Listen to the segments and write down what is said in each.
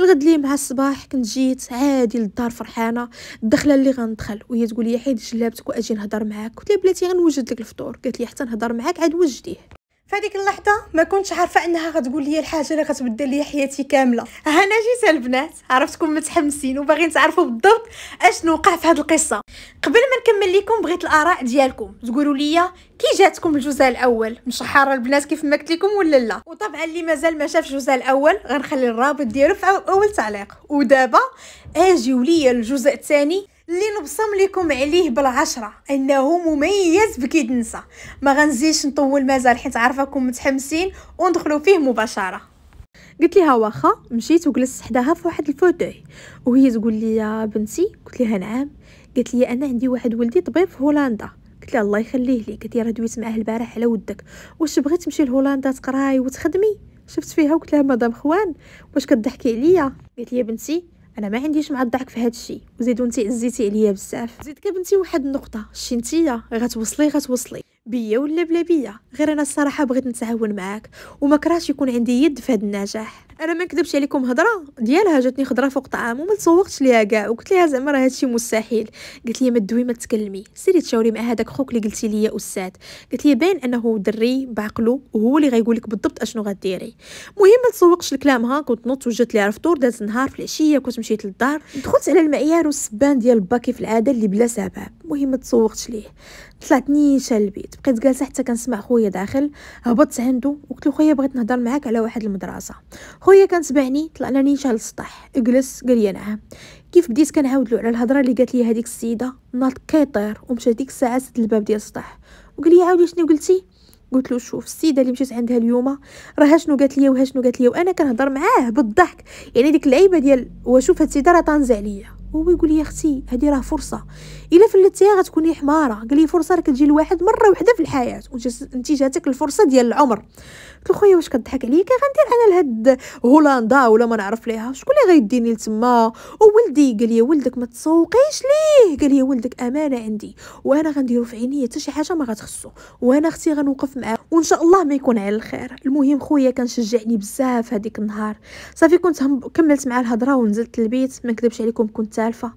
الغد لي مع الصباح كنت جيت عادي للدار فرحانه الدخله اللي غندخل وهي تقول لي حيد جلابتك واجي نهضر معاك قلت لها بلاتي غنوجد لك الفطور قالت لي حتى نهضر معاك عاد وجديه فهذيك اللحظه ما كنتش عارفه انها غتقول لي الحاجه اللي غتبدل لي حياتي كامله هنا جيت البنات عرفتكم متحمسين وباغيين تعرفوا بالضبط اشنو وقع في هذه القصه قبل ما نكمل لكم بغيت الاراء ديالكم تقولوا لي كي جاتكم الجزء الاول مشحره البنات كيف ما لكم ولا لا وطبعا اللي مازال ما شاف الجزء الاول غنخلي الرابط ديالو في اول تعليق ودابا اجيو لي الجزء الثاني اللي نبصم لكم عليه بالعشرة انه مميز بكيد نسا ما غنزيش نطول مازال حيت عارفاكم متحمسين وندخلوا فيه مباشره قلت لها واخا مشيت وجلست حداها في واحد الفوتوي وهي تقول لي يا بنتي قلت لها نعم قلت لي انا عندي واحد ولدي طبيب في هولندا قلت لها الله يخليه لي قلت لي راه دويت معاه البارح على ودك واش بغيت تمشي لهولندا تقراي وتخدمي شفت فيها وقلت لها مدام خوان واش كضحكي عليا قالت لي بنتي انا ما عنديش مع الضحك في هذا الشيء وزيدو انت عزيتي عليا بزاف زيدك بنتي واحد النقطه شتي نتيا غتوصلي غتوصلي بيا ولا بلا بيا غير انا الصراحه بغيت نتعاون معاك وما كراش يكون عندي يد في هذا النجاح انا ما نكذبش عليكم هضره ديالها جاتني خضره فوق طعام وما تسوقتش ليها كاع وقلت ليها زعما راه هادشي مستحيل قالت لي ما تدوي ما تكلمي سيري تشاوري مع هذاك خوك اللي قلتي لي استاذ قالت لي باين انه دري بعقلو وهو اللي غيقول لك بالضبط اشنو غديري المهم ما تسوقش لكلامها كنت نط وجات ليها الفطور داز النهار في العشيه كنت مشيت للدار دخلت على المعيار والسبان ديال الباكي في العاده اللي بلا سبب المهم ما تسوقتش ليه طلعت نيشا للبيت بقيت جالسه حتى كنسمع خويا داخل هبطت عنده وقلت له خويا بغيت نهضر معاك على واحد المدرسه خويا كان تبعني طلعناني نشعل السطح اجلس قال لي نعم كيف بديت كنعاود له على الهضره اللي قالت لي هذيك السيده ناط كيطير ومشى ديك الساعه سد الباب ديال السطح وقال لي عاودي شنو قلتي قلت له شوف السيده اللي مشيت عندها اليوم راه شنو قالت لي وها شنو قالت لي وانا كنهضر معاه بالضحك يعني ديك اللعيبه ديال واشوف هاد السيده راه طنز عليا وهو يقول لي يا اختي هذه راه فرصه الا فلتيها غتكوني حماره قال لي فرصه راه كتجي لواحد مره وحده في الحياه وانت جاتك الفرصه ديال العمر قلت له خويا واش كضحك عليا غندير انا لهاد هولندا ولا ما نعرف ليها شكون اللي غيديني لتما وولدي قال لي ولدك ما تسوقيش ليه قال لي ولدك امانه عندي وانا غنديرو في عينيا حتى شي حاجه ما غتخصو وانا اختي غنوقف معاه وان شاء الله ما يكون على الخير المهم خويا كان شجعني بزاف هذيك النهار صافي كنت كملت مع الهضره ونزلت البيت ما نكذبش عليكم كنت السالفه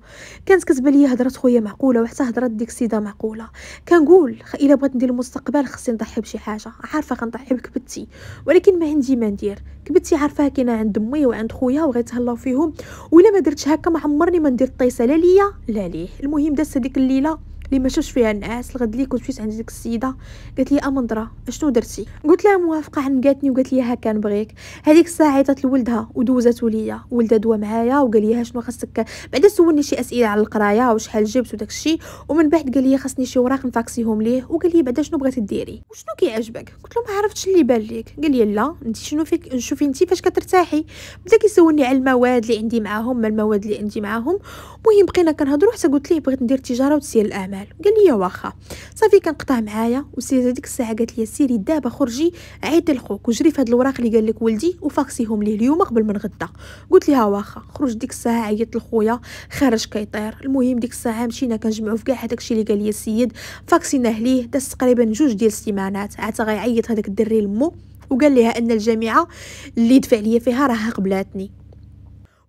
كانت كتبان لي هضره خويا معقوله وحتى هضره ديك السيده معقوله كنقول الا بغيت ندير المستقبل خصني نضحي بشي حاجه عارفه غنضحي بكبتي ولكن ما عندي ما ندير كبتي عارفه كاينه عند امي وعند خويا وغيتهلاو فيهم ولا ما درتش هكا ما عمرني ما ندير الطيسه لا ليا لا ليه المهم دازت هذيك الليله اللي ما شافش فيها النعاس الغد لي كنت مشيت عند ديك السيده قالت لي امندرا اشنو درتي قلت لها موافقه عنقاتني وقالت لي هكا نبغيك هذيك الساعه عيطت لولدها ودوزاتو ليا ولدها دوا معايا وقال لي شنو خاصك بعدا سولني شي اسئله على القرايه وشحال جبت وداك الشيء ومن بعد قال لي خاصني شي وراق نفاكسيهم ليه وقال لي بعدا شنو بغيتي ديري وشنو كيعجبك قلت له ما عرفتش اللي بان ليك قال لي لا انت شنو فيك شوفي انت فاش كترتاحي بدا كيسولني على المواد اللي عندي معاهم المواد اللي عندي معاهم المهم بقينا كنهضروا حتى قلت ليه بغيت ندير تجاره وتسير الاعمال الاعمال قال لي واخا صافي كنقطع معايا والسيده ديك الساعه قالت لي سيري دابا خرجي عيطي لخوك وجري في هاد الوراق اللي قال لك ولدي وفاكسيهم ليه اليوم قبل من غدا قلت لها واخا خرج ديك الساعه عيط لخويا خرج كيطير المهم ديك الساعه مشينا كنجمعوا في كاع هذاك الشيء اللي قال لي السيد فاكسيناه ليه داز تقريبا جوج ديال السيمانات عاد غيعيط هذاك الدري لمو وقال لها ان الجامعه اللي دفع ليا فيها راها قبلاتني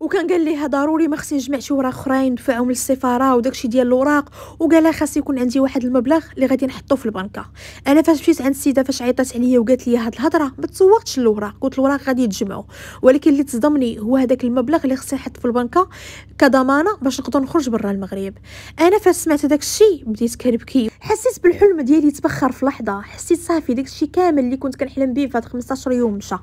وكان قال ليها ضروري ما خصني نجمع شي وراق اخرين ندفعهم للسفاره وداكشي ديال الوراق وقال لها خاص يكون عندي واحد المبلغ اللي غادي نحطو في البنكه انا فاش مشيت عند السيده فاش عيطات عليا وقالت لي هاد الهضره ما تصوغتش الوراق قلت الوراق غادي يتجمعوا ولكن اللي تصدمني هو هذاك المبلغ اللي خصني نحط في البنكه كضمانه باش نقدر نخرج برا المغرب انا فاش سمعت هذاك الشيء بديت كنبكي حسيت بالحلم ديالي تبخر في لحظه حسيت صافي داك الشيء كامل اللي كنت كنحلم به فهاد 15 يوم مشى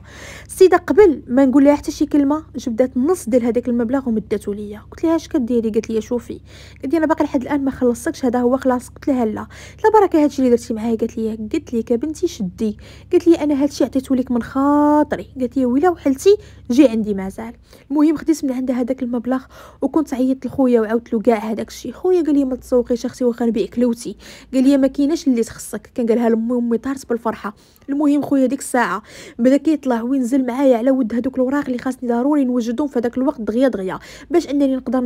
السيده قبل ما نقول لها حتى شي كلمه جبدات نص ديال ديال هذاك المبلغ ومداتو ليا قلت لها اش كديري قالت لي شوفي قالت لي انا باقي لحد الان ما خلصتكش هذا هو خلاص قلت لها لا لا بركه هادشي اللي درتي معايا قالت لي قلت لك بنتي شدي قالت لي انا هادشي عطيتو لك من خاطري قالت لي ويلا وحلتي جي عندي مازال المهم خديت من عندها هذاك المبلغ وكنت عيطت لخويا وعاودت له كاع هذاك الشيء خويا قال لي ما تسوقيش اختي واخا نبيعك لوتي قال لي ما كايناش اللي تخصك كان قالها لامي امي طارت بالفرحه المهم خويا ديك الساعه بدا كيطلع وينزل معايا على ود هذوك الوراق اللي خاصني ضروري نوجدهم في هذاك الوقت الوقت دغيا دغيا باش انني نقدر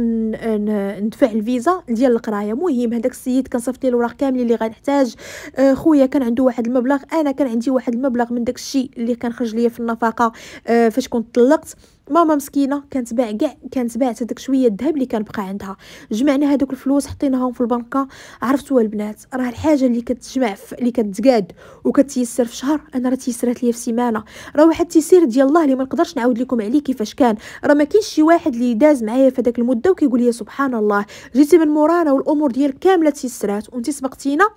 ندفع الفيزا ديال القرايه مهم هذاك السيد صيفط لي الاوراق كاملين اللي غنحتاج آه، خويا كان عنده واحد المبلغ انا كان عندي واحد المبلغ من داك الشيء اللي كان خرج ليا في النفقه آه، فاش كنت طلقت ماما مسكينه كانت باع كاع كانت باعت هذاك شويه الذهب اللي كان بقى عندها جمعنا هذوك الفلوس حطيناهم في البنكه عرفتوا البنات راه الحاجه اللي كتجمع اللي كتقاد وكتيسر في شهر انا راه تيسرات ليا في سيمانه راه واحد التيسير ديال الله اللي ما نقدرش نعاود لكم عليه كيفاش كان راه ما كاينش شي واحد اللي داز معايا في هذاك المده وكيقول لي سبحان الله جيتي من مورانا والامور ديالك كامله تيسرات وانت سبقتينا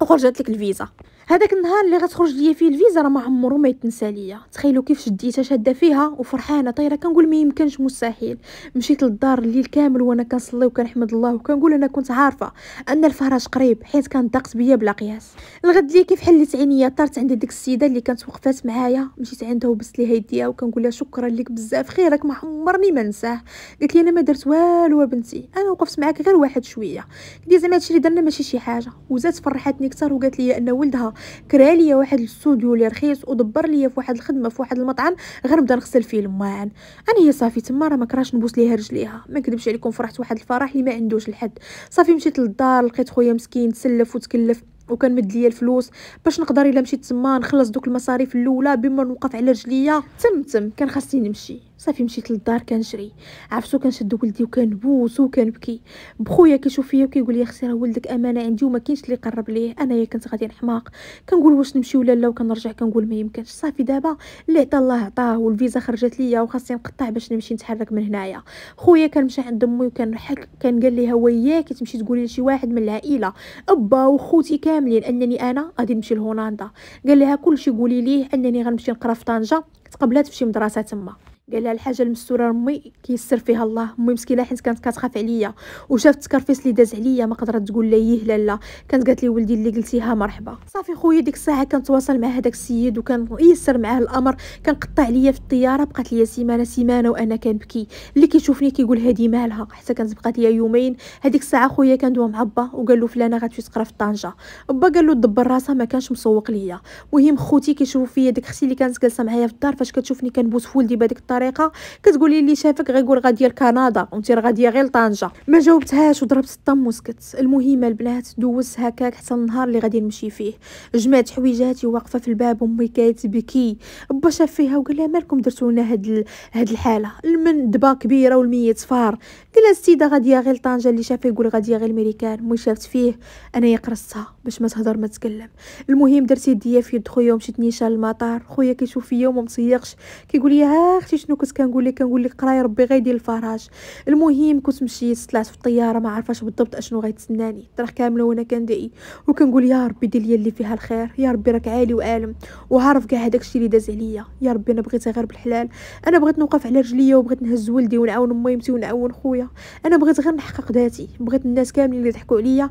وخرجت لك الفيزا هذاك النهار اللي غتخرج ليا فيه الفيزا راه ما عمرو ما يتنسى ليا تخيلوا كيف شديتها شاده فيها وفرحانه طايره كنقول ما يمكنش مستحيل مشيت للدار الليل كامل وانا كنصلي وكنحمد الله وكنقول انا كنت عارفه ان الفرج قريب حيت كان ضقت بيا بلا قياس الغد ليا كيف حلت عينيا طارت عند ديك السيده اللي كانت وقفات معايا مشيت عندها وبست ليها يديها وكنقول لها شكرا لك بزاف خيرك ما عمرني ما نساه قالت لي انا ما درت والو بنتي انا وقفت معاك غير واحد شويه قلت زعما هادشي اللي درنا ماشي شي حاجه وزات فرحتني كثر وقالت لي ان ولدها كرا ليا واحد الاستوديو اللي رخيص ودبر ليا في واحد الخدمه في واحد المطعم غير نبدا نغسل فيه الماعن انا هي صافي تما راه ما كراش نبوس ليها رجليها ما نكذبش عليكم فرحت واحد الفرح اللي ما عندوش الحد صافي مشيت للدار لقيت خويا مسكين تسلف وتكلف وكان مد ليا الفلوس باش نقدر الا مشيت تما نخلص دوك المصاريف الاولى بما نوقف على رجليا تم تم كان خاصني نمشي صافي مشيت للدار كنجري عرفتو كنشد ولدي وكنبوس وكنبكي بخويا كيشوف فيا وكيقول لي اختي راه ولدك امانه عندي وما كاينش اللي يقرب ليه انايا كنت غادي نحماق كنقول واش نمشي ولا لا وكنرجع كنقول ما يمكنش صافي دابا اللي عطا الله عطاه والفيزا خرجت ليا وخاصني نقطع باش نمشي نتحرك من هنايا خويا كنمشى عند امي وكنضحك كان قال ليها وياك تمشي تقولي لشي واحد من العائله ابا وخوتي كاملين انني انا غادي نمشي لهولندا قال لها كلشي قولي ليه انني غنمشي نقرا في طنجه تقبلات في شي مدرسه تما قال لها الحاجه المستوره امي كيسر فيها الله امي مسكينه حيت كانت كتخاف عليا وشافت التكرفيس اللي داز عليا ما قدرت تقول ليه يه لا لا كانت قالت لي ولدي اللي قلتيها مرحبا صافي خويا ديك الساعه كنتواصل مع هذاك السيد وكان يسر معاه الامر كنقطع عليا في الطياره بقات لي سيمانه سيمانه وانا كنبكي اللي كيشوفني كيقول هادي مالها حتى كانت بقات لي يومين هذيك الساعه خويا كندوى مع با وقال له فلانه غتمشي تقرا في طنجه با قال له دبر راسها ما كانش مسوق ليا المهم خوتي كيشوفوا فيا ديك اختي اللي كانت جالسه معايا في الدار فاش كتشوفني كنبوس فولدي بهذيك الطريقه كتقولي اللي شافك غيقول غاديه لكندا وانت غاديه غير لطنجه ما جاوبتهاش وضربت الطم وسكت المهم البنات دوزت هكاك حتى النهار اللي غادي نمشي فيه جمعت حويجاتي واقفه في الباب امي كتبكي با شاف فيها وقال لها مالكم درتوا لنا هاد ال... هاد الحاله المندبه كبيره والميت فار قال لها السيده غاديه غير لطنجه اللي شافها يقول غاديه غير الميريكان مي شافت فيه انايا قرصتها باش ما تهضر ما تكلم المهم درت يديا في يد خويا ومشيت نيشان المطار خويا كيشوف فيا وما مصيقش كيقول لي ها آه، اختي شنو كنت كنقول لك كنقول لك قراي ربي غيدير الفراج المهم كنت مشيت طلعت في الطياره ما عارفاش بالضبط اشنو غيتسناني طرح كامله وانا كندعي وكنقول يا ربي دير لي اللي فيها الخير يا ربي راك عالي وعالم وعارف كاع هذاك الشيء اللي داز عليا يا ربي انا بغيت غير بالحلال انا بغيت نوقف على رجليا وبغيت نهز ولدي ونعاون ميمتي ونعاون خويا انا بغيت غير نحقق ذاتي بغيت الناس كاملين اللي يضحكوا عليا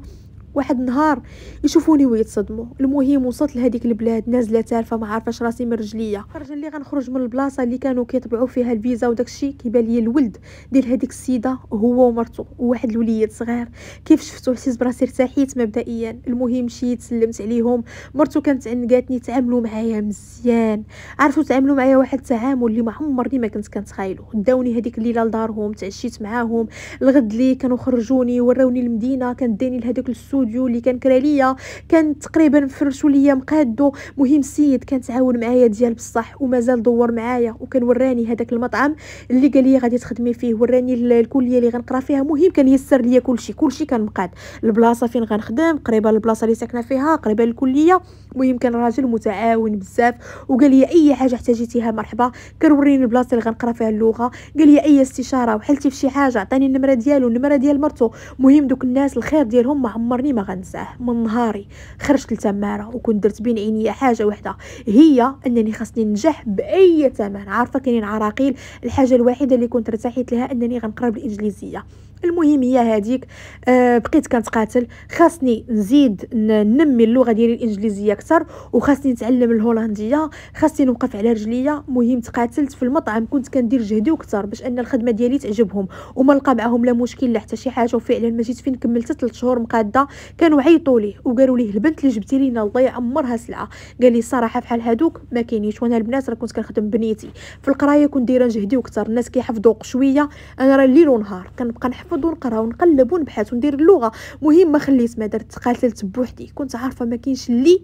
واحد النهار يشوفوني ويتصدموا المهم وصلت لهذيك البلاد نازله تالفه ما عارفاش راسي من رجليا خرج اللي غنخرج من البلاصه اللي كانوا كيطبعوا فيها الفيزا وداكشي كيبان لي الولد ديال هذيك السيده هو ومرته وواحد الوليد صغير كيف شفتو حسيت براسي ارتاحيت مبدئيا المهم مشيت سلمت عليهم مرته كانت عنقاتني تعاملوا معايا مزيان عرفوا تعاملوا معايا واحد التعامل اللي ما عمرني ما كنت كنتخايلو داوني هذيك الليله لدارهم تعشيت معاهم الغد اللي كانوا خرجوني وراوني المدينه كان داني لهذوك السود الاستوديو اللي كان كرا ليا كان تقريبا فرشوا ليا مقادو مهم السيد كان تعاون معايا ديال بصح ومازال دور معايا وكان وراني هذاك المطعم اللي قال لي غادي تخدمي فيه وراني الكليه اللي غنقرا فيها مهم كان يسر ليا كلشي كلشي كان مقاد البلاصه فين غنخدم قريبه للبلاصه اللي ساكنه فيها قريبه للكليه المهم كان راجل متعاون بزاف وقال لي اي حاجه احتاجيتيها مرحبا وريني البلاصه اللي غنقرا فيها اللغه قال لي اي استشاره وحلتي في شي حاجه عطاني النمره ديالو النمره ديال مرتو مهم دوك الناس الخير ديالهم ما عمرني ما غنساه من نهاري خرجت لتماره وكنت درت بين عينيا حاجه واحده هي انني خاصني ننجح باي ثمن عارفه كاينين عراقيل الحاجه الوحيده اللي كنت ارتحيت لها انني غنقرا بالانجليزيه المهم هي هذيك آه بقيت كنتقاتل خاصني نزيد ننمي اللغه ديالي الانجليزيه اكثر وخاصني نتعلم الهولنديه خاصني نوقف على رجليا مهم تقاتلت في المطعم كنت كندير جهدي وكثر باش ان الخدمه ديالي تعجبهم وما لقى معاهم لا مشكل لا حتى شي حاجه وفعلا ما جيت فين كملت 3 شهور مقاده كانوا عيطوا ليه وقالوا ليه البنت اللي جبتي لينا الله يعمرها سلعه قال لي الصراحه بحال هادوك ما كاينينش وانا البنات راه كنت كنخدم بنيتي في القرايه كنت دايره جهدي وكثر الناس كيحفظوا شويه انا راه ليل ونهار كنبقى نحفظ وناخذ نقراو ونقلب ونبحث وندير اللغه مهم ما خليت ما درت قاتلت بوحدي كنت عارفه ما كاينش اللي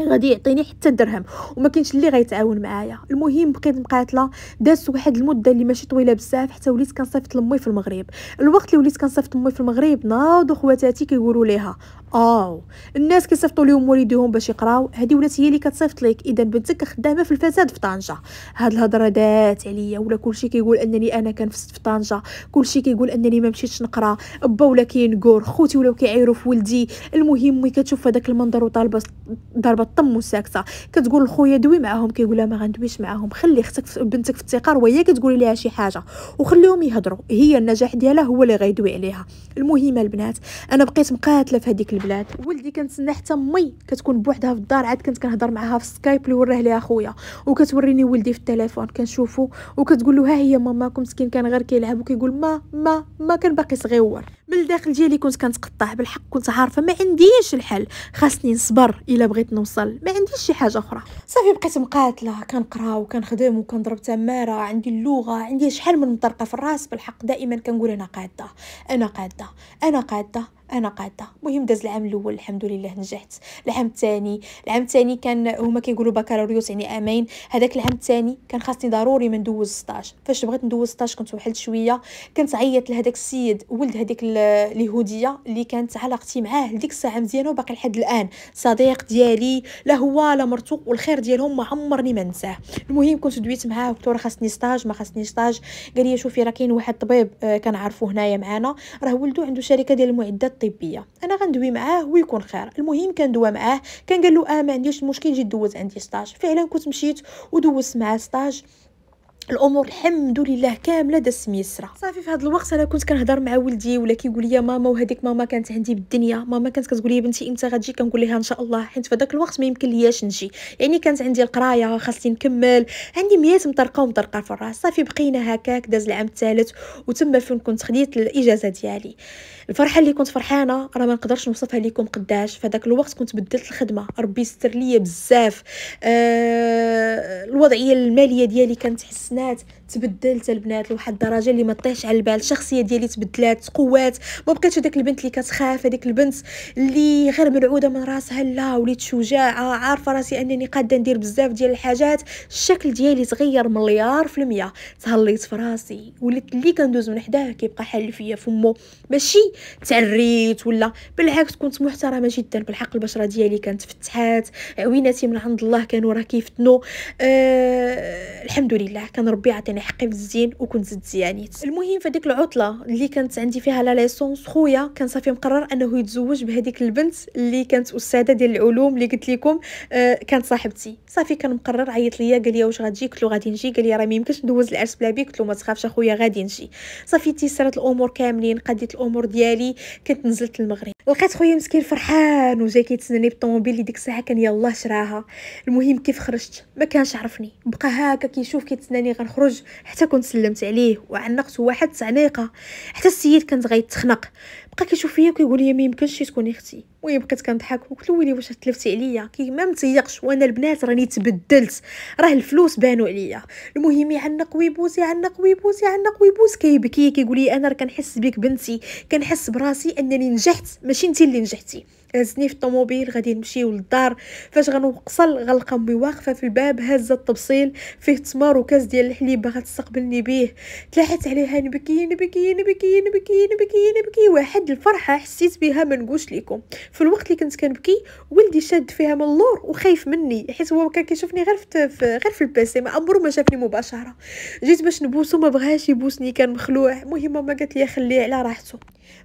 غادي يعطيني حتى درهم وما كاينش اللي غيتعاون معايا المهم بقيت مقاتله دازت واحد المده اللي ماشي طويله بزاف حتى وليت كنصيفط لمي في المغرب الوقت اللي وليت كنصيفط لمي في المغرب ناض خواتاتي كيقولوا ليها او الناس كيصيفطوا لهم والديهم باش يقراو هذه ولات هي اللي كتصيفط لك اذا بنتك خدامه في الفساد في طنجه هاد الهضره دات عليا ولا كلشي كيقول انني انا كنفسد في طنجه كلشي كيقول انني ما مشيتش نقرا با ولا كينكور خوتي ولاو كيعيروا في ولدي المهم مي كتشوف هذاك المنظر وطالبه ضربه صعيبه طم وساكته كتقول لخويا دوي معاهم كيقول لها ما غندويش معاهم خلي اختك بنتك في الثقه وهي كتقولي لها شي حاجه وخليهم يهضروا هي النجاح ديالها هو اللي غيدوي عليها المهم البنات انا بقيت مقاتله في هذيك البلاد ولدي كنتسنى حتى مي كتكون بوحدها في الدار عاد كنت كنهضر معاها في سكايب اللي وراه ليها خويا وكتوريني ولدي في التليفون كنشوفو وكتقول له ها هي ماما مسكين كان غير كيلعب وكيقول ما ما ما كان باقي صغيور بالداخل ديالي كنت كنتقطع بالحق كنت عارفه ما عنديش الحل خاصني نصبر الا بغيت نوصل ما عنديش شي حاجه اخرى صافي بقيت مقاتله كنقرا وكنخدم وكنضرب تماره عندي اللغه عندي شحال من مطرقه في الراس بالحق دائما كنقول انا قاده انا قاده انا قاده انا قاعده المهم داز العام الاول الحمد لله نجحت العام الثاني العام الثاني كان هما كيقولوا بكالوريوس يعني امين هذاك العام الثاني كان خاصني ضروري ما ندوز 16 فاش بغيت ندوز 16 كنت وحلت شويه كنت عيطت لهذاك السيد ولد هذيك اليهوديه اللي كانت علاقتي معاه لديك الساعه مزيانه وباقي لحد الان صديق ديالي لا هو لا مرتو والخير ديالهم ما عمرني ما ننساه المهم كنت دويت معاه قلت له خاصني ستاج ما خاصني ستاج قال لي شوفي راه كاين واحد الطبيب آه، كنعرفو هنايا معانا راه ولدو عنده شركه ديال المعدات الطبيه انا غندوي معاه ويكون خير المهم كندوى معاه كان قال له اه ما عنديش مشكل جي دوز عندي ستاج فعلا كنت مشيت ودوزت معاه ستاج الامور الحمد لله كامله دازت ميسره صافي في هذا الوقت انا كنت كنهضر مع ولدي ولا كيقول لي ماما وهذيك ماما كانت عندي بالدنيا ماما كانت كتقول لي بنتي امتى غتجي كنقول لها ان شاء الله حيت في ذاك الوقت ما يمكن لياش نجي يعني كانت عندي القرايه خاصني نكمل عندي ميات مطرقه ومطرقه في الراس صافي بقينا هكاك داز العام الثالث وتما فين كنت خديت الاجازه ديالي الفرحه اللي كنت فرحانه راه ما نقدرش نوصفها لكم قداش في ذاك الوقت كنت بدلت الخدمه ربي يستر ليا بزاف آه الوضعيه الماليه ديالي كانت حسن nets تبدلت البنات لواحد الدرجه اللي ما طيحش على البال الشخصيه ديالي تبدلات قوات ما بقيتش داك البنت اللي كتخاف هذيك البنت اللي غير ملعوده من راسها لا وليت شجاعه عارفه راسي انني قاده ندير بزاف ديال الحاجات الشكل ديالي تغير مليار في المية تهليت في راسي وليت اللي كندوز من حداه كيبقى حل فيا فمو ماشي تعريت ولا بالعكس كنت محترمه جدا بالحق البشره ديالي كانت فتحات عويناتي من عند الله كانوا راه كيفتنوا أه الحمد لله كان ربي عطيني حقي مزيان وكنت تزيانيت المهم فديك العطله اللي كانت عندي فيها لا ليسونس خويا كان صافي مقرر انه يتزوج بهذيك البنت اللي كانت استاذه ديال العلوم اللي قلت لكم آه كانت صاحبتي صافي كان مقرر عيط ليا قال لي واش غتجي قلت له غادي نجي قال لي راه ما يمكنش ندوز العرس بلا بيك قلت له ما تخافش اخويا غادي نجي صافي تيسرت الامور كاملين قديت الامور ديالي كنت نزلت المغرب لقيت خويا مسكين فرحان وجا كيتسناني بالطوموبيل اللي ديك الساعه كان يلاه شراها المهم كيف خرجت ما كانش عرفني بقى هكا كيشوف كيتسناني غنخرج حتى كنت سلمت عليه وعنقته واحد التعنيقه حتى السيد كانت غيتخنق بقى كيشوف فيا وكيقول لي ما يمكنش تكوني اختي وهي بقيت كنضحك وقلت له ويلي واش تلفتي عليا كي ما متيقش وانا البنات راني تبدلت راه الفلوس بانوا عليا المهم يعنق ويبوس يعنق ويبوس يعنق ويبوس كيبكي كيقول لي انا راه كنحس بك بنتي كنحس براسي انني نجحت ماشي انت اللي نجحتي هزني في الطوموبيل غادي نمشيو للدار فاش غنوصل غنلقى امي واقفه في الباب هزه التبصيل فيه تمر وكاس ديال الحليب باغا تستقبلني بيه تلاحت عليها نبكي نبكي نبكي نبكي نبكي نبكي واحد الفرحه حسيت بها ما نقولش لكم في الوقت اللي كنت كنبكي ولدي شاد فيها من اللور وخايف مني حيت هو كان كيشوفني غير في غير في البيسي ما عمرو ما شافني مباشره جيت باش نبوسو ما بغاش يبوسني كان مخلوع المهم ما قالت لي خليه على راحته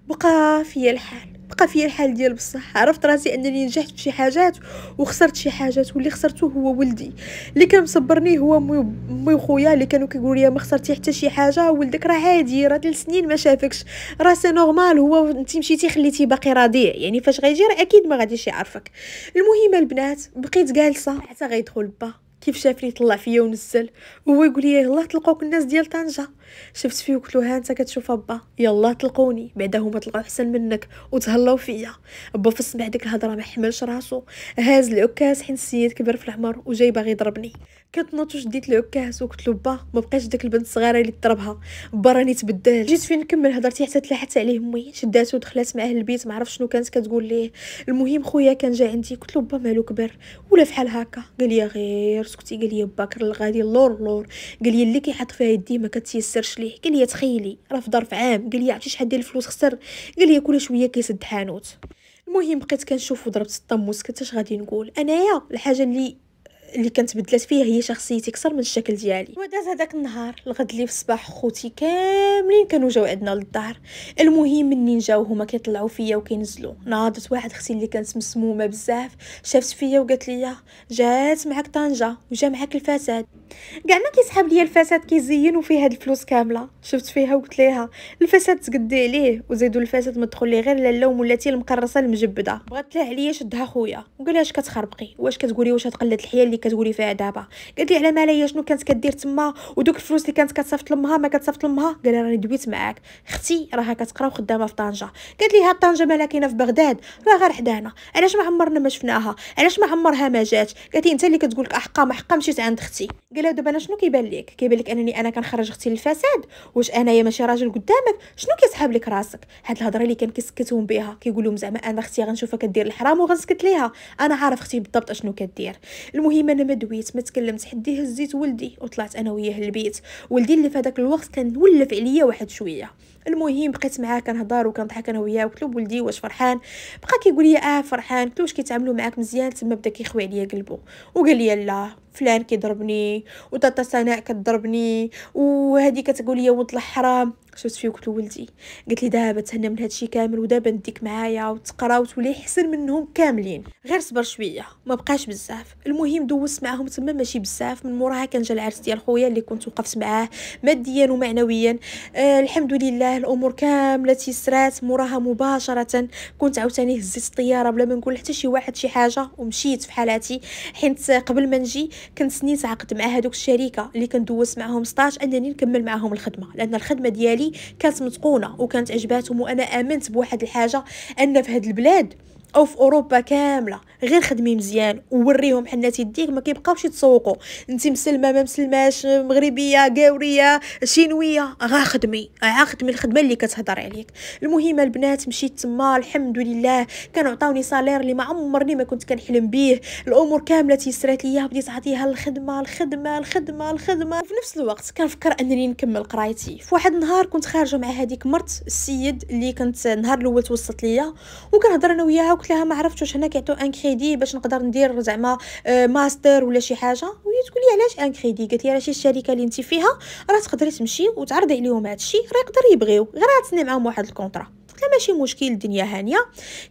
بقى فيا الحال بقى فيا الحال ديال بصح عرفت راسي انني نجحت شي حاجات وخسرت شي حاجات واللي خسرته هو ولدي اللي كان مصبرني هو مي خويا اللي كانوا كيقولوا لي ما خسرتي حتى شي حاجه ولدك راه عادي راه 3 سنين ما شافكش راه سي نورمال هو انت مشيتي خليتي باقي رضيع يعني فاش غيجي راه اكيد ما غاديش يعرفك المهم البنات بقيت جالسه حتى غيدخل با كيف شافني طلع فيا ونزل وهو يقول لي يلا تلقوك الناس ديال طنجه شفت فيه وقلت له انت كتشوف ابا يلا تلقوني بعدا هما تلقاو احسن منك وتهلاو فيا با فسمع ديك الهضره ما حملش راسو هاز العكاز حين السيد كبر في العمر وجاي باغي يضربني كنتنوض وشديت العكاز وقلت له با ما بقاش داك البنت الصغيره اللي ضربها با راني تبدل جيت فين نكمل هضرتي حتى تلاحت عليه امي شداتو ودخلات معاه البيت ما عرف شنو كانت كتقول ليه المهم خويا كان جا عندي قلت له با مالو كبر ولا فحال هكا قال لي غير سكتي قال لي كر الغادي لور لور قال لي اللي كيحط فيها يديه ما كتيسرش ليه قال لي تخيلي راه في ظرف عام قال لي عرفتي شحال ديال الفلوس خسر قال لي كل شويه كيسد حانوت المهم بقيت كنشوف وضربت الطموس كنت اش غادي نقول انايا الحاجه اللي اللي كانت بدلات فيه هي شخصيتي اكثر من الشكل ديالي وداز هذاك النهار الغد اللي في الصباح خوتي كاملين كانوا جاو عندنا للدار المهم منين جاو هما كيطلعوا فيا وكينزلوا ناضت واحد اختي اللي كانت مسمومه بزاف شافت فيا وقالت لي جات معك طنجه وجا معك الفساد كاع ما كيسحب ليا الفساد كيزين وفي هاد الفلوس كامله شفت فيها وقلت ليها الفساد تقدي عليه وزيدوا الفساد ما تدخل لي غير لاله ومولاتي المقرصه المجبده بغات تلاه عليا شدها خويا وقال لها اش كتخربقي واش كتقولي واش تقلد الحياه اللي اللي كتقولي فيها دابا قالت لي على ماليا شنو كانت كدير تما ودوك الفلوس اللي كانت كتصيفط لامها ما كتصيفط لامها قال لي راني دويت معاك اختي راها كتقرا وخدامه في طنجه قالت لي ها طنجه مالها كاينه في بغداد راه غير حدانا علاش ما عمرنا ما شفناها علاش ما عمرها ما جات قالت لي انت اللي كتقول لك احقا ما حقا مشيت عند اختي قال لها دابا انا شنو كيبان لك كيبان لك انني انا كنخرج اختي للفساد واش انايا ماشي راجل قدامك شنو كيسحب لك راسك هاد الهضره اللي كان كيسكتهم بها كيقول لهم زعما انا اختي غنشوفها كدير الحرام وغنسكت ليها انا عارف اختي بالضبط اشنو كدير المهم المهم انا ما دويت ما تكلمت حدي هزيت ولدي وطلعت انا وياه للبيت ولدي اللي في هذاك الوقت كان ولف عليا واحد شويه المهم بقيت معاه كنهضر وكنضحك انا وياه قلت له ولدي واش فرحان بقى كيقول لي اه فرحان قلت له واش كيتعاملوا معاك مزيان تما بدا كيخوي عليا قلبه وقال لي لا فلان كيضربني وطاطا سناء كتضربني وهذه كتقول لي ولد الحرام شفت فيه قلت ولدي قلت لي دابا تهنى من هادشي كامل ودابا نديك معايا وتقرا وتولي حسن منهم كاملين غير صبر شويه ما بقاش بزاف المهم دوزت معاهم تما ماشي بزاف من موراها كان جا العرس ديال خويا اللي كنت وقفت معاه ماديا ومعنويا آه الحمد لله راه الامور كامله تيسرات موراها مباشره كنت عاوتاني هزيت الطياره بلا ما نقول حتى شي واحد شي حاجه ومشيت في حالاتي حيت قبل ما نجي كنت سنيت عقد مع هذوك الشركه اللي كندوز معاهم سطاج انني نكمل معاهم الخدمه لان الخدمه ديالي كانت متقونه وكانت عجباتهم وانا امنت بواحد الحاجه ان في هذه البلاد او في اوروبا كامله غير خدمي مزيان ووريهم حنات يديك ما كيبقاوش يتسوقوا انت مسلمه ما مسلماش مغربيه قاوريه شينويه غا خدمي غا خدمي الخدمه اللي كتهضر عليك المهم البنات مشيت تما الحمد لله كانوا عطاوني سالير اللي ما عمرني ما كنت كنحلم به الامور كامله تيسرات ليا بديت عطيها الخدمه الخدمه الخدمه الخدمه وفي نفس الوقت كنفكر انني نكمل قرايتي في واحد النهار كنت خارجه مع هذيك مرت السيد اللي كنت النهار الاول توصلت ليا وكنهضر انا وياها قلت لها ما عرفتش واش هنا كيعطيو ان كريدي باش نقدر ندير زعما ماستر آه، ولا شي حاجه وهي تقول لي علاش ان كريدي قالت لي راه شي الشركه اللي انت فيها راه تقدري تمشي وتعرضي عليهم الشيء راه يقدر يبغيو غير غتسني معاهم واحد الكونطرا قلت لها ماشي مشكل الدنيا هانيه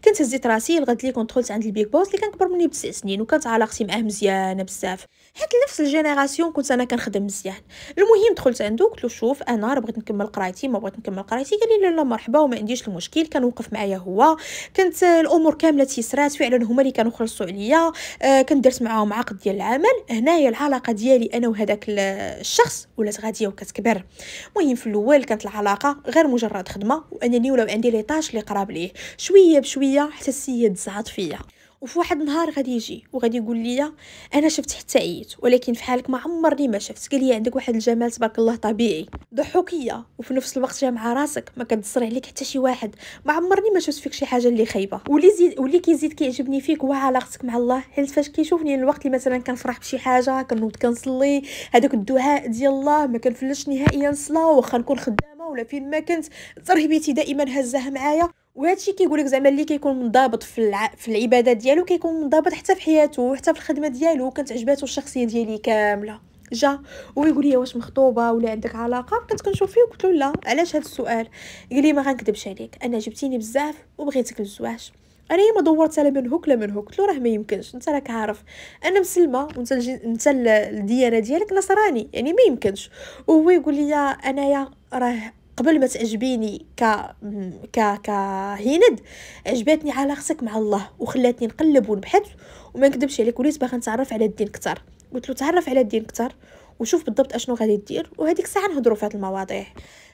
كنت هزيت راسي الغد لي كنت دخلت عند البيك بوس اللي كان كبر مني بتسع سنين وكانت علاقتي معاه مزيانه بزاف حيت نفس الجينيراسيون كنت انا كنخدم مزيان المهم دخلت عنده قلت له شوف انا راه بغيت نكمل قرايتي ما بغيت نكمل قرايتي قال لي لا لا مرحبا وما عنديش المشكل كان وقف معايا هو كانت آه، الامور كامله تيسرات فعلا هما اللي كانوا خلصوا عليا آه كنت درت معاهم عقد ديال العمل هنايا العلاقه ديالي انا وهذاك آه، الشخص ولات غاديه وكتكبر المهم في الاول كانت العلاقه غير مجرد خدمه وانني ولاو عندي لي طاش اللي قراب ليه شويه بشويه حتى السيد زعط فيا وفي واحد النهار غادي يجي وغادي يقول لي انا شفت حتى عييت ولكن في حالك ما عمرني ما شفت قال لي عندك واحد الجمال تبارك الله طبيعي ضحوكيه وفي نفس الوقت جا مع راسك ما كتصرع عليك حتى شي واحد ما عمرني ما شفت فيك شي حاجه اللي خايبه واللي زيد واللي كيزيد كيعجبني فيك هو علاقتك مع الله حيت فاش كيشوفني الوقت اللي مثلا كنفرح بشي حاجه كنوض كنصلي هذاك الدعاء ديال الله ما كنفلش نهائيا الصلاه واخا نكون خدامه ولا فين ما كنت ترهبيتي دائما هزاها معايا الشيء كيقول لك زعما اللي كيكون منضبط في الع... في العباده ديالو كيكون منضبط حتى في حياته حتى في الخدمه ديالو كانت عجباتو الشخصيه ديالي كامله جا ويقول لي واش مخطوبه ولا عندك علاقه كنت كنشوف فيه وقلت له لا علاش هذا السؤال قال لي ما غنكذبش عليك انا جبتيني بزاف وبغيتك للزواج انا ما دورت على من هوك لا من هوك قلت له راه ما يمكنش انت راك عارف انا مسلمه وانت الج... انت الديانه ديالك نصراني يعني ما يمكنش وهو يقول لي انايا راه قبل ما تعجبيني ك ك كهند عجبتني علاقتك مع الله وخلاتني نقلب ونبحث وما نكذبش عليك وليت باغا نتعرف على الدين كثر قلت له تعرف على الدين كتر وشوف بالضبط اشنو غادي دير وهذيك الساعه نهضروا في هذه المواضيع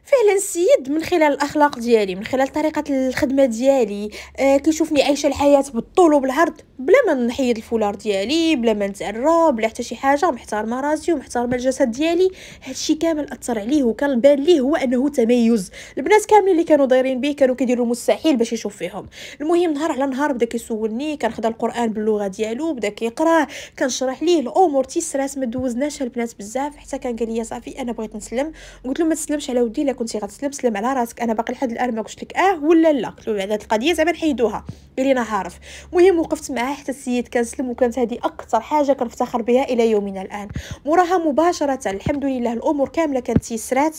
فعلا السيد من خلال الاخلاق ديالي من خلال طريقه الخدمه ديالي آه كيشوفني عايشه الحياه بالطول وبالعرض بلا ما نحيد الفولار ديالي بلا ما نتعرى بلا حتى شي حاجه محترمه راسي ومحترمه الجسد ديالي هادشي كامل اثر عليه وكان بان ليه هو انه تميز البنات كاملين اللي كانوا دايرين به كانوا كيديروا المستحيل باش يشوف فيهم المهم نهار على نهار بدا كيسولني كنخدا القران باللغه ديالو بدا كيقراه كنشرح ليه الامور تيسرات ما دوزناش البنات بزاف حتى كان قال لي صافي انا بغيت نسلم قلت له ما تسلمش على ودي الا كنتي غتسلم سلم على راسك انا باقي لحد الان ما قلت لك اه ولا لا قلت له هذه القضيه زعما نحيدوها الينا عارف المهم وقفت معاه حتى السيد كان سلم وكانت هذه اكثر حاجه كنفتخر بها الى يومنا الان موراها مباشره الحمد لله الامور كامله كانت تيسرات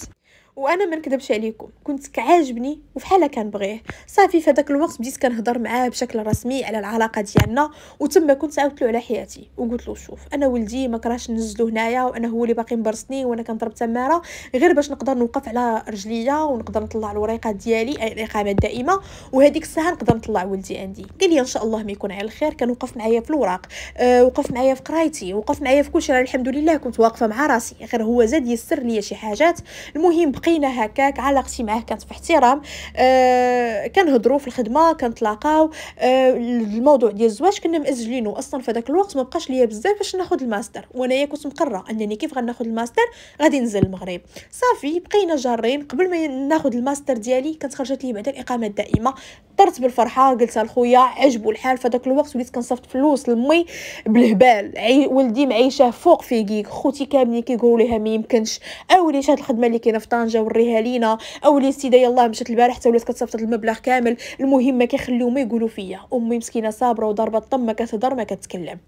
وانا ما نكذبش عليكم كنت كعاجبني وفحالها كنبغيه صافي في هذاك الوقت بديت كنهضر معاه بشكل رسمي على العلاقه ديالنا وتما كنت عاودت له على حياتي وقلت له شوف انا ولدي ما كراش ننزلو هنايا وانا هو اللي باقي مبرصني وانا كنضرب تماره غير باش نقدر نوقف على رجليا ونقدر نطلع الوريقات ديالي الاقامه الدائمه وهذيك الساعه نقدر نطلع ولدي عندي قال لي ان شاء الله ما يكون على الخير كان وقف معايا في الوراق أه وقف معايا في قرايتي وقف معايا في كلشي الحمد لله كنت واقفه مع راسي غير هو زاد يسر ليا شي حاجات المهم بقينا هكاك علاقتي معاه كانت في احترام آه كنهضروا في الخدمه كنتلاقاو آه الموضوع ديال الزواج كنا مازلينو اصلا في داك الوقت ما بقاش ليا بزاف باش ناخذ الماستر وانايا كنت مقرره انني كيف غناخذ الماستر غادي ننزل المغرب صافي بقينا جارين قبل ما ناخذ الماستر ديالي كانت خرجت لي بعدا الاقامه الدائمه طرت بالفرحه قلتها لخويا عجبو الحال في داك الوقت وليت كنصيفط فلوس لامي بالهبال عي ولدي معيشه فوق في كيك خوتي كاملين كيقولوا ليها ما يمكنش اوليش هاد الخدمه اللي كاينه في طنجة الحاجه وريها لينا او اللي سيده يلاه مشات البارح حتى ولات كتصيفط المبلغ كامل المهم ما كيخليو ما يقولوا فيا امي مسكينه صابره وضربه الطم ما كتهضر ما كتكلم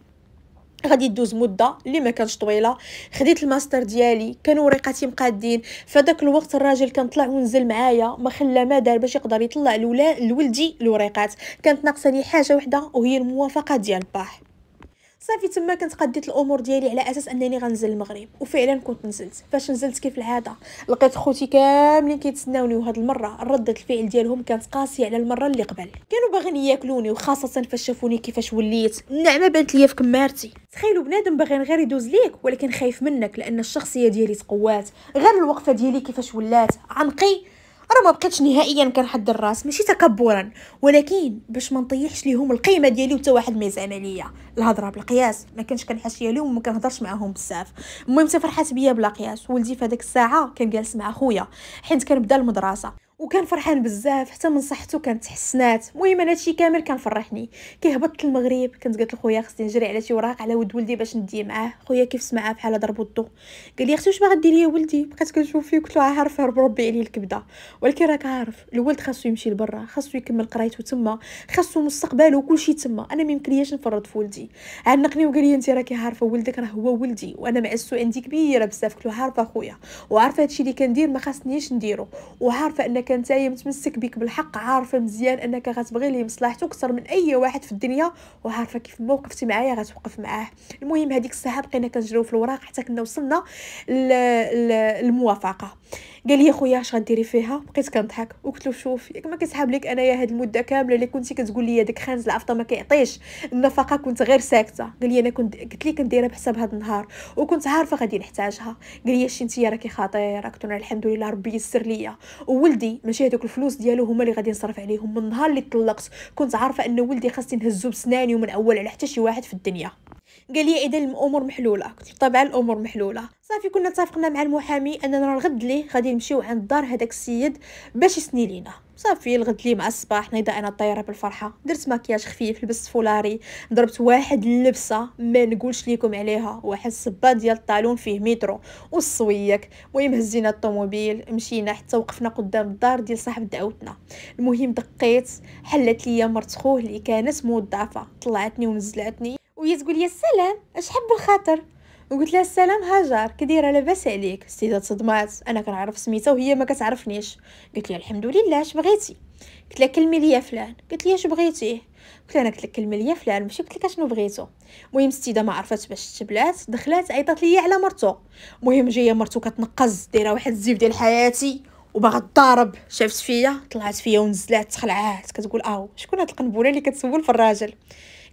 غادي دوز مده اللي ما كانش طويله خديت الماستر ديالي كانوا ورقاتي مقادين فداك الوقت الراجل كان طلع ونزل معايا ما خلى ما دار باش يقدر يطلع لولدي الورقات كانت ناقصاني حاجه وحده وهي الموافقه ديال باه صافي تما كنت قديت الامور ديالي على اساس انني غنزل المغرب وفعلا كنت نزلت فاش نزلت كيف العاده لقيت خوتي كاملين كيتسناوني وهاد المره ردة الفعل ديالهم كانت قاسيه على المره اللي قبل كانوا باغيين ياكلوني وخاصه فاش شافوني كيفاش وليت النعمه بانت ليا في كمارتي تخيلوا بنادم باغي غير يدوز ليك ولكن خايف منك لان الشخصيه ديالي تقوات غير الوقفه ديالي كيفاش ولات عنقي انا ما بقيتش نهائيا كنحد الراس ماشي تكبرا ولكن باش ما نطيحش ليهم القيمه ديالي وتا واحد ما يزعل عليا الهضره بالقياس ما ما كنتش ليا ليهم وما كنهضرش معاهم بزاف المهم فرحات بيا بلا قياس ولدي في هذيك الساعه كان جالس مع خويا حيت كنبدا المدرسه وكان فرحان بزاف حتى من صحته كانت تحسنات المهم انا هادشي كامل كان فرحني كي هبطت المغرب كنت قلت لخويا خصني نجري على شي وراق على ود ولدي باش ندي معاه خويا كيف سمعها بحال ضربو الضو قال لي اختي واش باغا ديري يا ولدي بقيت كنشوف فيه قلت له عارف ربي عليه الكبده ولكن راك عارف الولد خاصو يمشي لبرا خاصو يكمل قرايته تما خاصو مستقبله وكلشي تما انا ما يمكنلياش نفرط في ولدي عنقني وقال لي انت راكي عارفه ولدك راه هو ولدي وانا معزتو عندي كبيره بزاف قلت له عارفه خويا وعارفه هادشي اللي كندير ما خاصنيش نديرو وعارفه انك انك انت متمسك بك بالحق عارفه مزيان انك غتبغي ليه مصلحته اكثر من اي واحد في الدنيا وعارفه كيف ما وقفتي معايا غتوقف معاه المهم هذيك الساعه بقينا كنجريو في الوراق حتى كنا وصلنا للموافقه قال لي خويا اش غديري فيها بقيت كنضحك وقلت له شوف ياك ما كيسحاب لك انايا هاد المده كامله اللي كنتي كتقول لي داك خانز العفطه ما كيعطيش النفقه كنت غير ساكته قال لي انا كنت قلت لي كنديرها بحساب هاد النهار وكنت عارفه غادي نحتاجها قال لي شي انت راكي خطيره كنت الحمد لله ربي يسر ليا وولدي ماشي هذوك الفلوس ديالو هما اللي غادي نصرف عليهم من نهار اللي طلقت كنت عارفه ان ولدي خاصني نهزو بسناني ومن اول على حتى شي واحد في الدنيا قال لي اذا الامور محلوله قلت له طبعا الامور محلوله صافي كنا اتفقنا مع المحامي اننا الغد ليه غادي نمشيو عند دار هذاك السيد باش يسني لينا صافي الغد لي مع الصباح نيضا انا طايره بالفرحه درت مكياج خفيف لبست فولاري ضربت واحد اللبسه ما نقولش ليكم عليها واحد الصبا ديال الطالون فيه مترو والصويك المهم هزينا الطوموبيل مشينا حتى وقفنا قدام الدار ديال صاحب دعوتنا المهم دقيت حلت ليا مرت خوه اللي كانت موظفه طلعتني ونزلتني وهي تقول لي السلام اش حب الخاطر وقلت لها السلام هاجر كديره لاباس عليك السيده تصدمات انا كنعرف سميتها وهي ما كتعرفنيش قلت لها الحمد لله اش بغيتي قلت لها كلمي ليا فلان قلت لي اش بغيتيه قلت لها انا قلت لك كلمي ليا فلان ماشي قلت لك اشنو بغيتو المهم السيده ما عرفاتش باش تبلات دخلات عيطات ليا على مرتو المهم جايه مرتو كتنقز دايره واحد الزيف ديال حياتي وباغا تضارب شافت فيا طلعت فيا ونزلات تخلعات كتقول او آه، شكون هاد القنبوله اللي كتسول في الراجل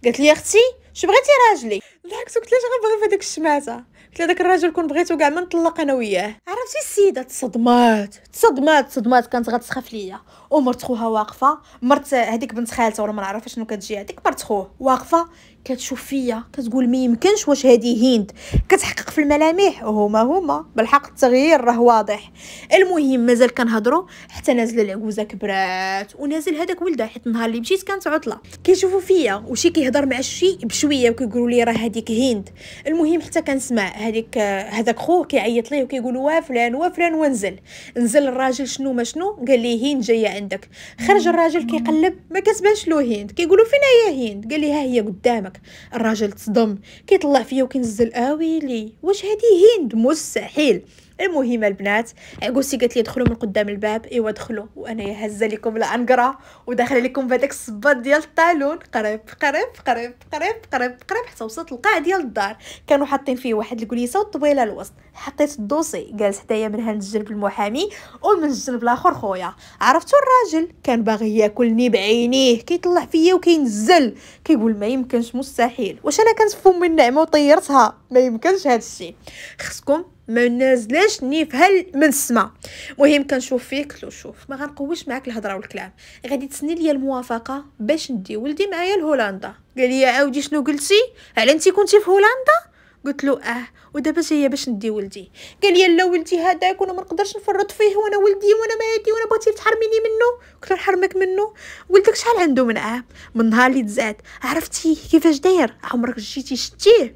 قالت لي اختي شو بغيتي راجلي ضحكت قلت له غنبغي في داك الشماته قلت لها داك الراجل كون بغيتو كاع ما نطلق انا وياه عرفتي السيده تصدمات تصدمات تصدمات كانت غتسخف ليا ومرت خوها واقفه مرت هذيك بنت خالته ولا ما نعرف شنو كتجي هذيك مرت خوه واقفه كتشوف فيا كتقول ما يمكنش واش هادي هند كتحقق في الملامح هما هما بالحق التغيير راه واضح المهم مازال كنهضروا حتى نازله العجوزه كبرات ونازل هذاك ولدها حيت النهار اللي مشيت كانت عطله كيشوفوا فيا وشي كيهضر مع شي بشويه وكيقولوا لي راه هذيك هند المهم حتى كنسمع هذيك هذاك خوه كيعيط ليه وكيقول وا فلان وا فلان ونزل نزل الراجل شنو ما شنو قال لي هند جايه عندك خرج الراجل كيقلب ما كتبانش له هند كيقولوا فين هي هند قال لي ها هي قدامك هاك الراجل تصدم كيطلع فيا وكينزل اويلي آه واش هادي هند مستحيل المهم البنات عقوسي قالت لي دخلوا من قدام الباب ايوا دخلوا وانا هزه لكم العنقره وداخله لكم بهذاك الصباط ديال الطالون قريب قريب قريب قريب قريب قريب حتى وصلت القاع ديال الدار كانوا حاطين فيه واحد الكليسه وطويله الوسط حطيت الدوسي جالس حدايا من هاد الجنب المحامي ومن الجنب الاخر خويا عرفتو الراجل كان باغي ياكلني بعينيه كيطلع فيا وكينزل كيقول ما يمكنش مستحيل واش انا كنت فمي النعمه وطيرتها ما يمكنش هادشي خصكم ما نازلاش نيفها من السما مهم كنشوف فيك لو شوف ما غنقويش معاك الهضره والكلام غادي تسني ليا الموافقه باش ندي ولدي معايا لهولندا قال لي عاودي شنو قلتي على انت كنتي في هولندا قلت له اه ودابا جايه باش ندي ولدي قال لي لا ولدي هذا يكون ما نقدرش نفرط فيه وانا ولدي وانا ما يدي وانا بغيتي تحرميني منه قلت له نحرمك منه ولدك شحال عنده من عام آه؟ من نهار اللي تزاد عرفتي كيفاش داير عمرك جيتي شتيه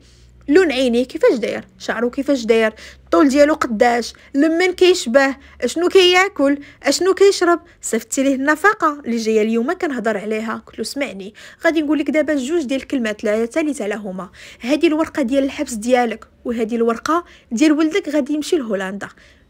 لون عينيه كيفاش داير شعره كيفاش داير الطول ديالو قداش لمن كيشبه اشنو كياكل اشنو كيشرب صيفطتي ليه النفقه اللي جايه اليوم كنهضر عليها كلو سمعني غادي نقول لك دابا جوج ديال الكلمات لا ثالثه لهما هذه الورقه ديال الحبس ديالك وهذه الورقه ديال ولدك غادي يمشي لهولندا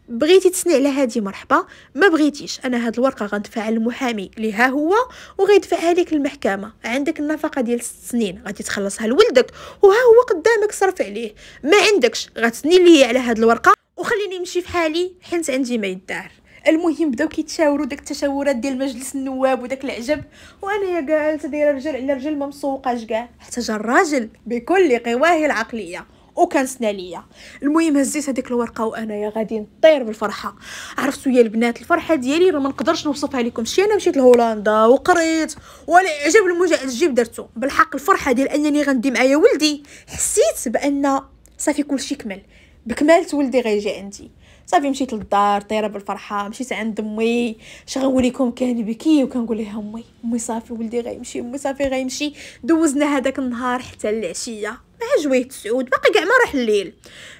بغيتي تسني على هذه مرحبا ما بغيتيش انا هاد الورقه غندفعها للمحامي ليها هو وغيدفعها لك المحكمه عندك النفقه ديال 6 سنين غادي تخلصها لولدك وها هو قدامك صرف عليه ما عندكش غتسني ليا على هاد الورقه وخليني نمشي في حالي حيت عندي ما يدار المهم بداو كيتشاوروا داك التشاورات ديال مجلس النواب وداك العجب وانا يا قالت دايره رجل على رجل ممسوقه اش كاع حتى جا الراجل بكل قواه العقليه وكنسنى ليا المهم هزيت هذيك الورقه يا غادي نطير بالفرحه عرفتوا يا البنات الفرحه ديالي راه ما نقدرش نوصفها لكم شي انا مشيت لهولندا وقريت ولا عجب المجيب درتو بالحق الفرحه ديال انني غندي معايا ولدي حسيت بان صافي كلشي كمل بكمالة ولدي غيجي عندي صافي مشيت للدار طايره بالفرحه مشيت عند امي لكم كان كنبكي وكنقول لها امي امي صافي ولدي غيمشي امي صافي غيمشي دوزنا هذاك النهار حتى العشيه مع جويت سعود باقي كاع ما راح الليل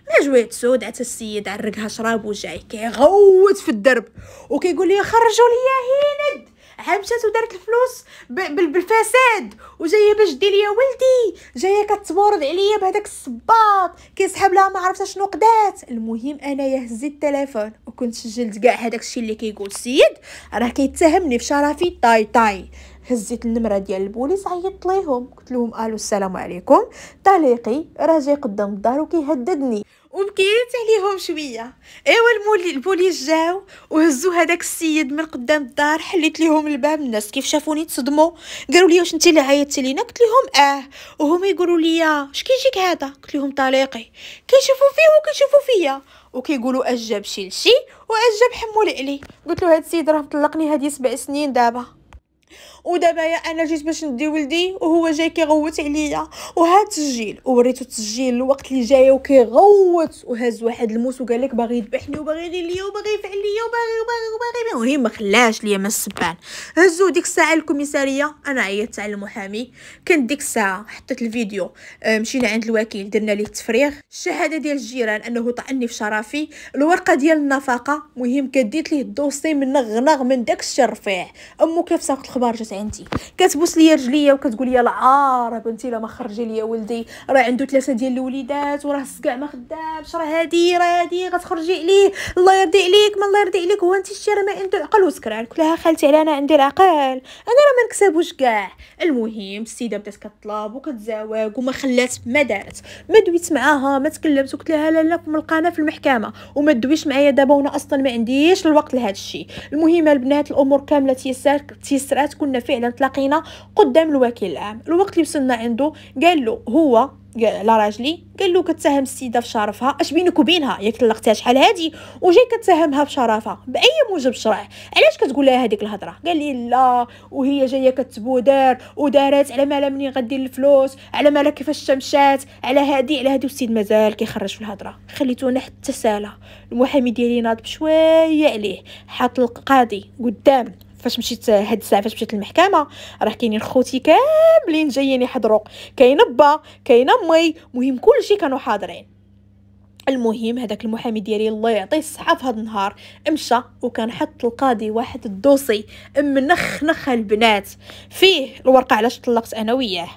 مع جويت سعود عتا السيد عرقها شراب وجاي كيغوت في الدرب وكيقول لي خرجوا ليا هند مشات ودارت الفلوس بالفساد وجايه باش دير ليا ولدي جايه كتورد عليا بهذاك الصباط كيسحب لها ما عرفتش شنو قدات المهم انايا هزيت التليفون وكنت سجلت كاع هذاك الشيء اللي كيقول السيد راه كيتهمني في شرفي طاي طاي هزيت النمره ديال البوليس عيطت ليهم قلت لهم الو السلام عليكم طليقي راه جاي قدام الدار وكيهددني وبكيت عليهم شويه ايوا المولي البوليس جاو وهزوا هذاك السيد من قدام الدار حليت ليهم الباب الناس كيف شافوني تصدموا قالوا لي واش انت اللي عيطتي لينا قلت لهم اه وهم يقولوا لي اش كيجيك هذا قلت لهم طليقي كيشوفوا فيه وكيشوفوا فيا وكيقولوا اجاب شي لشي واجاب حمو لي قلت له هاد السيد راه مطلقني هذه سبع سنين دابا ودابا يا انا جيت باش ندي ولدي وهو جاي كيغوت عليا وهذا التسجيل وريتو التسجيل الوقت اللي جاي وكيغوت وهز واحد الموس وقال لك باغي يذبحني وباغي يدير ليا وباغي يفعل ليا وباغي وباغي وباغي المهم ما خلاش ليا من السبان هزو ديك الساعه الكوميساريه انا عيطت على المحامي كان ديك الساعه حطيت الفيديو آه، مشينا عند الوكيل درنا ليه التفريغ الشهاده ديال الجيران انه طعني في شرفي الورقه ديال النفقه مهم كديت ليه الدوسي من غنغ من داك الشرفيع رفيع كيف في الخبر جات انت كتبوس ليا رجليا وكتقول لي العار آه، بنتي لا ما خرجي ليا ولدي راه عنده ثلاثه ديال الوليدات وراه كاع ما خدامش راه هادي راه هادي غتخرجي عليه الله يرضي عليك ما الله يرضي عليك هو انت الشي راه ما عنده عقل وسكران قلت لها خالتي على انا عندي العقل انا راه ما نكسبوش كاع المهم السيده بدات كطلب وكتزاوق وما خلات ما دارت ما دويت معاها ما تكلمت وقلت لها لا لا ملقانا في المحكمه وما دويش معايا دابا وانا اصلا ما عنديش الوقت لهذا الشيء المهم البنات الامور كامله تيسرات كنا فعلا تلاقينا قدام الوكيل العام الوقت اللي وصلنا عنده قال له هو على راجلي قال له كتساهم السيده في شرفها اش بينك وبينها ياك طلقتيها شحال هادي وجاي كتساهمها في شرفها باي موجب شرعي علاش كتقول لها هذيك الهضره قال لي لا وهي جايه كتبودر ودارت على مالها منين غدير الفلوس على مالها كيفاش تمشات على هادي على هادي والسيد مازال كيخرج في الهضره خليتونا حتى ساله المحامي ديالي ناض بشويه عليه حط القاضي قدام فاش مشيت هاد الساعه فاش مشيت للمحكمه راه كاينين خوتي كاملين جايين يحضروا كاينه با كاينه مي كل كلشي كانوا حاضرين المهم هذاك المحامي ديالي الله يعطيه الصحه في هذا النهار مشى وكان حط القاضي واحد الدوسي منخنخ البنات فيه الورقه علاش طلقت انا وياه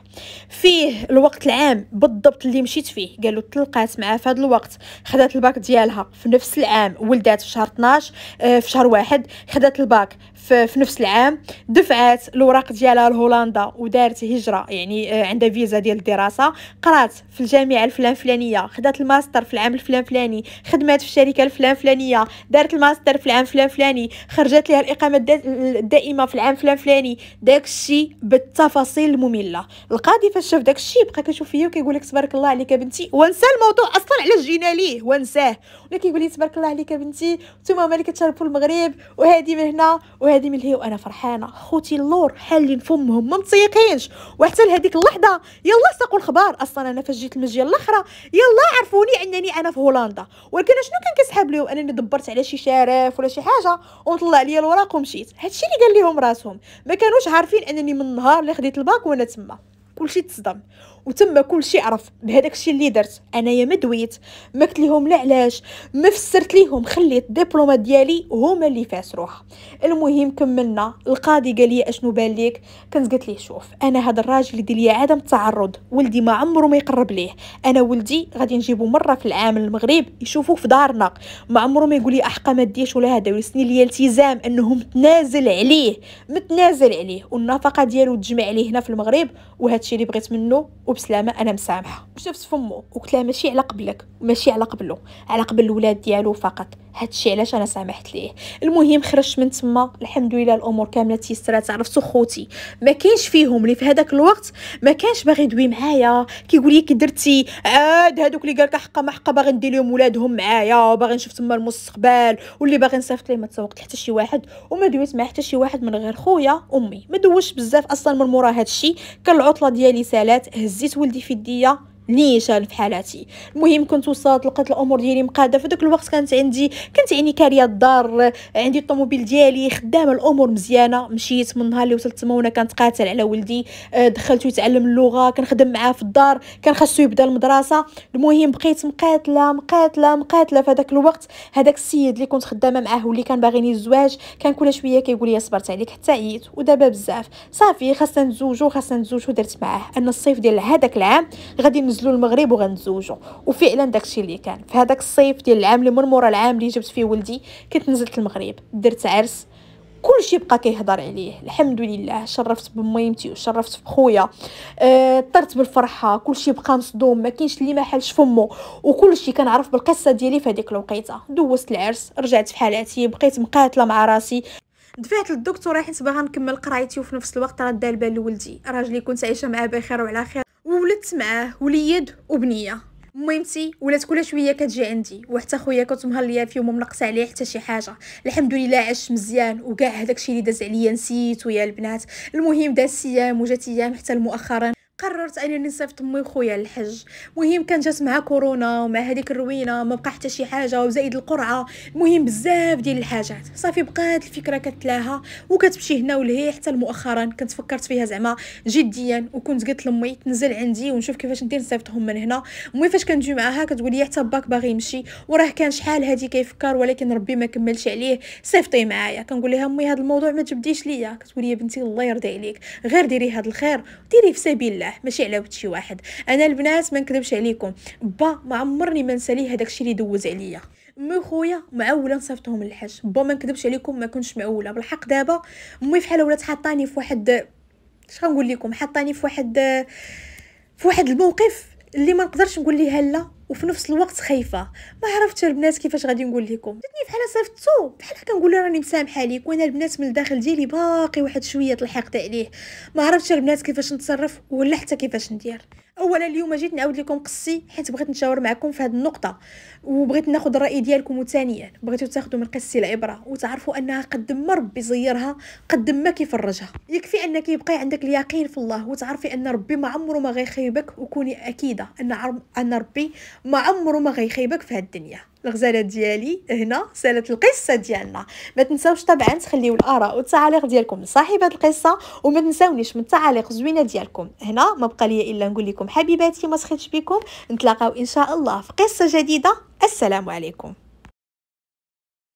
فيه الوقت العام بالضبط اللي مشيت فيه قالوا طلقات معاه في هذا الوقت خدات الباك ديالها في نفس العام ولدات في شهر 12 آه، في شهر واحد خدات الباك في, في نفس العام دفعات الاوراق ديالها لهولندا ودارت هجره يعني آه، عندها فيزا ديال الدراسه قرات في الجامعه الفلان فلانيه خدات الماستر في العام الفلان فلاني خدمات في الشركه الفلان فلانيه دارت الماستر في العام فلان فلاني خرجت لها الاقامه الدائمه في العام فلان فلاني داكشي بالتفاصيل الممله القاضي فاش شاف داكشي بقى كيشوف فيا وكيقول لك تبارك الله عليك بنتي ونسى الموضوع اصلا علاش جينا ليه ونساه ولا كيقول لي تبارك الله عليك بنتي نتوما هما اللي المغرب وهذه من هنا وهذه من هي وانا فرحانه خوتي اللور حالين فمهم ما متسيقينش وحتى لهذيك اللحظه يلا ساقوا الخبار اصلا انا فاش جيت المجيه الاخرى يلا عرفوني انني انا في هولندا ولكن شنو كان كسحاب لهم انني دبرت على شي شارف ولا شي حاجه وطلع لي الوراق ومشيت هادشي اللي قال لهم راسهم ما كانوش عارفين انني من النهار اللي خديت الباك وانا تما كلشي تصدم كل كلشي عرف بهذاك الشيء اللي درت انايا يا مدويت ما قلت لهم لا علاش ما فسرت ليهم خليت الدبلومه ديالي هما اللي فاسروها المهم كملنا القاضي قال لي اشنو بان ليك كنت قلت ليه شوف انا هذا الراجل يدير لي عدم التعرض ولدي ما عمره ما يقرب ليه انا ولدي غادي نجيبو مره في العام المغرب يشوفوه في دارنا ما عمره ما يقول لي احقا ما ديش ولا هذا ويسني لي التزام انهم تنازل عليه متنازل عليه والنفقه ديالو تجمع عليه هنا في المغرب وهذا الشيء اللي بغيت منه وبسلامه انا مسامحه وشفت فمو وقلت لها ماشي على قبلك وماشي على قبله على قبل الولاد ديالو فقط هادشي علاش انا سامحت ليه المهم خرجت من تما الحمد لله الامور كامله تيسرات عرفتو خوتي ما كاينش فيهم اللي في هذاك الوقت ما كانش باغي يدوي معايا كيقول لي درتي عاد هادوك اللي قالك حقا ما حقا باغي ندير لهم ولادهم معايا وباغي نشوف تما المستقبل واللي باغي نصيفط ليه ما تسوقت حتى شي واحد وما دويت مع حتى شي واحد من غير خويا امي ما دوش بزاف اصلا من مورا هادشي كان العطله ديالي سالات هزيت ولدي في الديه نيشان في حالاتي المهم كنت وصلت لقيت الامور ديالي مقاده في ذاك الوقت كانت عندي كانت يعني كاريه الدار عندي الطوموبيل ديالي خدامه الامور مزيانه مشيت من النهار اللي وصلت تما وانا كنتقاتل على ولدي آه، دخلت يتعلم اللغه كنخدم معاه في الدار كان خاصو يبدا المدرسه المهم بقيت مقاتله مقاتله مقاتله في هذاك الوقت هذاك السيد اللي كنت خدامه معاه واللي كان باغيني الزواج كان كل شويه كيقول لي صبرت عليك حتى عييت ودابا بزاف صافي خاصنا نتزوجو خاصنا نتزوجو درت معاه ان الصيف ديال هذاك العام غادي غنجلو المغرب وغنتزوجوا وفعلا داكشي اللي كان في هذاك الصيف ديال العام اللي من مورا العام اللي جبت فيه ولدي كنت نزلت المغرب درت عرس كلشي بقى كيهضر عليه الحمد لله شرفت بميمتي وشرفت بخويا أه طرت بالفرحه كلشي بقى مصدوم ما كاينش اللي ما حلش فمه وكلشي كنعرف بالقصه ديالي في هذيك الوقيته دوزت العرس رجعت في حالاتي بقيت مقاتله مع راسي دفعت للدكتور حيت باغا نكمل قرايتي وفي نفس الوقت راه البال لولدي راجلي كنت عايشه معاه بخير وعلى خير وولدت معاه وليد وبنيه ميمتي ولات كل شويه كتجي عندي وحتى خويا كنت مهليه فيه فيهم منقص عليه حتى شي حاجه الحمد لله عشت مزيان وكاع هذاك الشيء اللي داز عليا نسيت ويا البنات المهم داز ايام وجات ايام حتى مؤخرا قررت انني نصيفط امي وخويا للحج مهم كان جات مع كورونا ومع هذيك الروينه ما بقى حتى شي حاجه وزائد القرعه مهم بزاف ديال الحاجات صافي بقات الفكره كتلاها وكتمشي هنا ولهي حتى مؤخرا كنت فكرت فيها زعما جديا وكنت قلت لامي تنزل عندي ونشوف كيفاش ندير نصيفطهم من هنا امي فاش كنجي معاها كتقول لي حتى باك باغي يمشي وراه كان شحال هادي كيفكر ولكن ربي ما كملش عليه صيفطي معايا كنقول لها امي هذا الموضوع ما تبديش ليا كتقول لي بنتي الله يرضي عليك غير ديري هذا الخير وديريه في سبيل الله مرتاح ماشي على ود شي واحد انا البنات ما نكذبش عليكم با ما عمرني ما نسالي هذاك الشيء اللي دوز عليا مي خويا معوله نصيفطهم للحاج با ما نكذبش عليكم ما كنتش معوله بالحق دابا امي فحال ولات حطاني في واحد اش غنقول لكم حطاني في واحد في واحد الموقف اللي ما نقدرش نقول ليها لا وفي نفس الوقت خايفه ما عرفتش البنات كيفاش غادي نقول لكم جاتني بحال صيفطتو بحال هكا نقول راني مسامحه ليك وانا البنات من الداخل ديالي باقي واحد شويه الحقد عليه ما عرفتش البنات كيفاش نتصرف ولا حتى كيفاش ندير اولا اليوم جيت نعاود لكم قصي حيت بغيت نشاور معكم في هذه النقطه وبغيت ناخذ الراي ديالكم وثانيا بغيتو تاخذوا من قصي العبره وتعرفوا انها قد ما ربي زيرها قد ما كيفرجها يكفي انك يبقى عندك اليقين في الله وتعرفي ان ربي ما عمره ما غيخيبك وكوني اكيده ان ان ربي ما عمره ما غيخيبك في هذه الدنيا الغزاله ديالي هنا سالت القصه ديالنا ما تنساوش طبعا تخليو الاراء والتعاليق ديالكم لصاحبه القصه وما تنساونيش من التعاليق الزوينه ديالكم هنا ما بقى لي الا نقول لكم حبيباتي ما سخيتش بكم نتلاقاو ان شاء الله في قصه جديده السلام عليكم